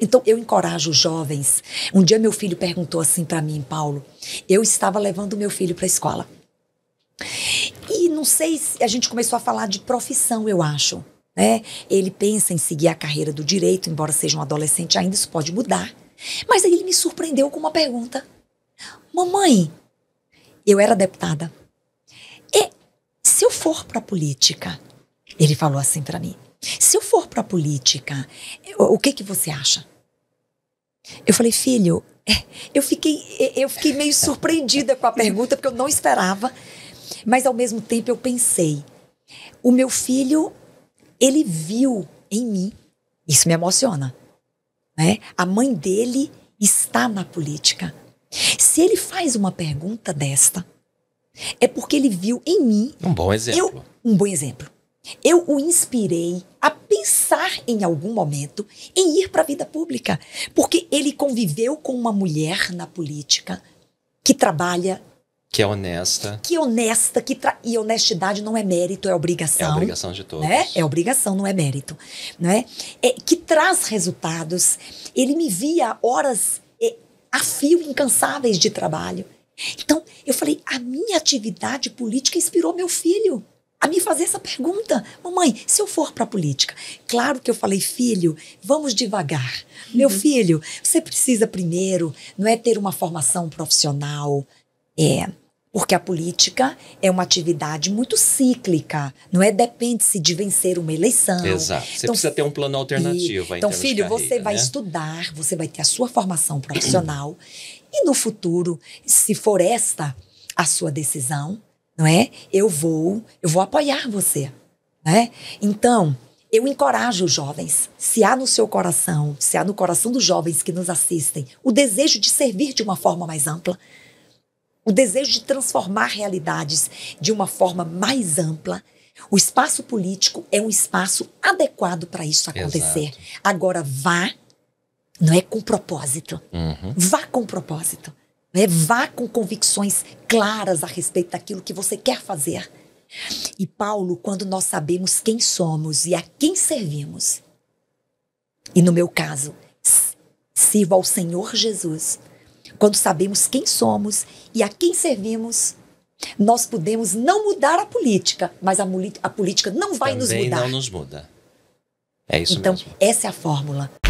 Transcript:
Então eu encorajo os jovens. Um dia meu filho perguntou assim para mim, Paulo, eu estava levando meu filho para a escola. E não sei se a gente começou a falar de profissão, eu acho. Né? Ele pensa em seguir a carreira do direito, embora seja um adolescente ainda, isso pode mudar. Mas aí ele me surpreendeu com uma pergunta. Mamãe, eu era deputada. E se eu for para política? Ele falou assim para mim. Se eu for para a política, o que, que você acha? Eu falei, filho, é, eu fiquei, eu fiquei meio surpreendida com a pergunta, porque eu não esperava. Mas ao mesmo tempo eu pensei, o meu filho, ele viu em mim. Isso me emociona. Né? A mãe dele está na política. Se ele faz uma pergunta desta, é porque ele viu em mim. Um bom exemplo. Eu, um bom exemplo. Eu o inspirei a pensar em algum momento em ir para a vida pública, porque ele conviveu com uma mulher na política que trabalha que é honesta. Que é honesta, que tra... e honestidade não é mérito, é obrigação. É obrigação de todos. Né? É obrigação, não é mérito. Né? É, que traz resultados. Ele me via horas é, a fio incansáveis de trabalho. Então, eu falei, a minha atividade política inspirou meu filho a me fazer essa pergunta. Mamãe, se eu for para a política, claro que eu falei, filho, vamos devagar. Meu uhum. filho, você precisa primeiro, não é ter uma formação profissional, é, porque a política é uma atividade muito cíclica, não é? Depende-se de vencer uma eleição. Exato. Você então, precisa ter um plano alternativo. E, então, filho, carreira, você né? vai estudar, você vai ter a sua formação profissional e no futuro, se for esta a sua decisão, não é? Eu vou, eu vou apoiar você, né? Então, eu encorajo os jovens. Se há no seu coração, se há no coração dos jovens que nos assistem, o desejo de servir de uma forma mais ampla, o desejo de transformar realidades de uma forma mais ampla, o espaço político é um espaço adequado para isso acontecer. Exato. Agora, vá, não é com propósito. Uhum. Vá com propósito. Né? Vá com convicções claras a respeito daquilo que você quer fazer. E Paulo, quando nós sabemos quem somos e a quem servimos, e no meu caso, sirvo ao Senhor Jesus, quando sabemos quem somos e a quem servimos, nós podemos não mudar a política, mas a, a política não vai Também nos mudar. Não nos muda. É isso então, mesmo. essa é a fórmula.